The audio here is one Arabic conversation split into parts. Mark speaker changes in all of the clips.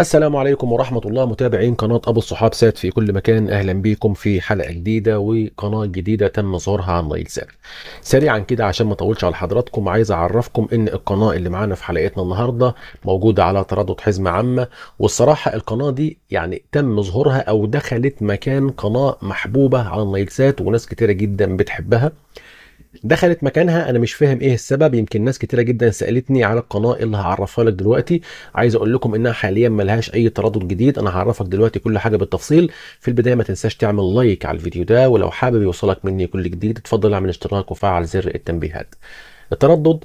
Speaker 1: السلام عليكم ورحمة الله متابعين قناة أبو الصحاب سات في كل مكان أهلا بيكم في حلقة جديدة وقناة جديدة تم ظهورها عن نايل سات سريعا كده عشان ما أطولش على حضراتكم عايز أعرفكم إن القناة اللي معانا في حلقتنا النهاردة موجودة على تردد حزمة عامة والصراحة القناة دي يعني تم ظهورها أو دخلت مكان قناة محبوبة على نايل سات وناس كتيرة جدا بتحبها دخلت مكانها انا مش فاهم ايه السبب يمكن ناس كتيره جدا سالتني على القناه اللي هعرفها لك دلوقتي عايز اقول لكم انها حاليا ملهاش اي تردد جديد انا هعرفك دلوقتي كل حاجه بالتفصيل في البدايه ما تنساش تعمل لايك على الفيديو ده ولو حابب يوصلك مني كل جديد اتفضل اعمل اشتراك وفعل زر التنبيهات التردد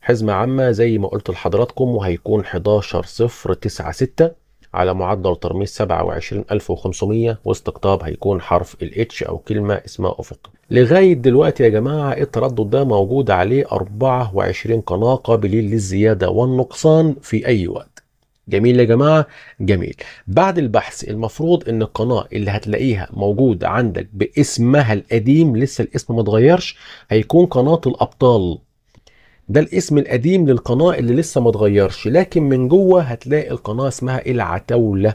Speaker 1: حزمه عامه زي ما قلت لحضراتكم وهيكون 11 0 9 6 على معدل ترميز 27500 واستقطاب هيكون حرف الاتش او كلمة اسمها افق لغاية دلوقتي يا جماعة التردد ده موجود عليه 24 قناة قابلين للزيادة والنقصان في اي وقت جميل يا جماعة جميل بعد البحث المفروض ان القناة اللي هتلاقيها موجود عندك باسمها القديم لسه الاسم ما اتغيرش هيكون قناة الابطال ده الاسم القديم للقناه اللي لسه ما اتغيرش لكن من جوه هتلاقي القناه اسمها العتاوله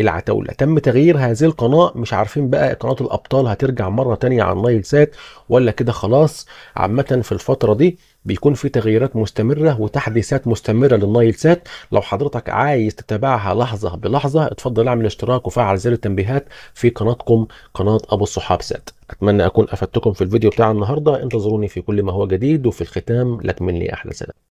Speaker 1: العتاولة تم تغيير هذه القناة مش عارفين بقى قناة الأبطال هترجع مرة تانية على النايل سات ولا كده خلاص عامة في الفترة دي بيكون في تغييرات مستمرة وتحديثات مستمرة للنايل سات لو حضرتك عايز تتابعها لحظة بلحظة اتفضل اعمل اشتراك وفعل زر التنبيهات في قناتكم قناة أبو الصحاب سات أتمنى أكون أفدتكم في الفيديو بتاع النهاردة انتظروني في كل ما هو جديد وفي الختام لك مني أحلى سلام